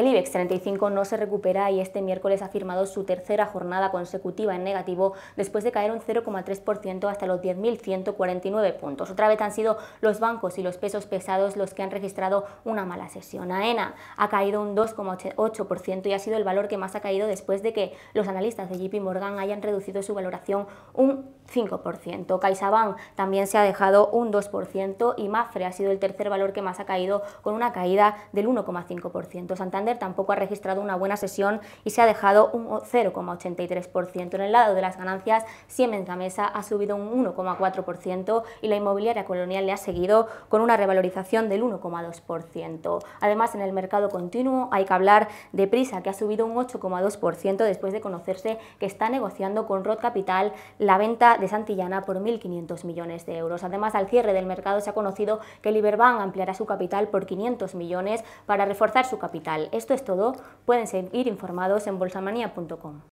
El IBEX 35 no se recupera y este miércoles ha firmado su tercera jornada consecutiva en negativo después de caer un 0,3% hasta los 10.149 puntos. Otra vez han sido los bancos y los pesos pesados los que han registrado una mala sesión. AENA ha caído un 2,8% y ha sido el valor que más ha caído después de que los analistas de JP Morgan hayan reducido su valoración un 5%. CaixaBank también se ha dejado un 2% y Mafre ha sido el tercer valor que más ha caído con una caída del 1,5%. Santander tampoco ha registrado una buena sesión y se ha dejado un 0,83%. En el lado de las ganancias, Siemens Gamesa ha subido un 1,4% y la inmobiliaria colonial le ha seguido con una revalorización del 1,2%. Además, en el mercado continuo hay que hablar de Prisa, que ha subido un 8,2% después de conocerse que está negociando con Rod Capital la venta de Santillana por 1.500 millones de euros. Además, al cierre del mercado se ha conocido que Liberbank ampliará su capital por 500 millones para reforzar su capital. Esto es todo. Pueden seguir informados en bolsamanía.com.